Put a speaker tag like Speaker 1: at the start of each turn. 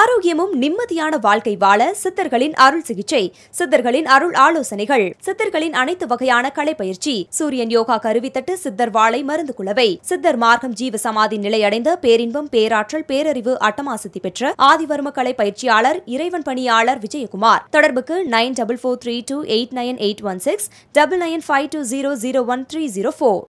Speaker 1: ஆரோக்கியமும் நிம்மதியான வாழ்க்கை வாழ சித்தர்களின் அருள் சிகிச்சை சித்தர்களின் அருள் ஆலோசனைகள் சித்தர்களின் அனைத்து வகையான கலை பயிற்சி சூரியன் யோகா கருவித்தட்டு சித்தர் வாழை மருந்து குலவை சித்தர் மார்க்கம் ஜீவ சமாதி நிலையடைந்த பேரின்பம் பேராற்றல் பேரறிவு அட்டமாசித்தி பெற்ற ஆதிவர்ம கலை பயிற்சியாளர் இறைவன் பணியாளர் விஜயகுமார் தொடர்புக்கு nine double four three two eight nine eight one six double nine five two zero zero one three zero four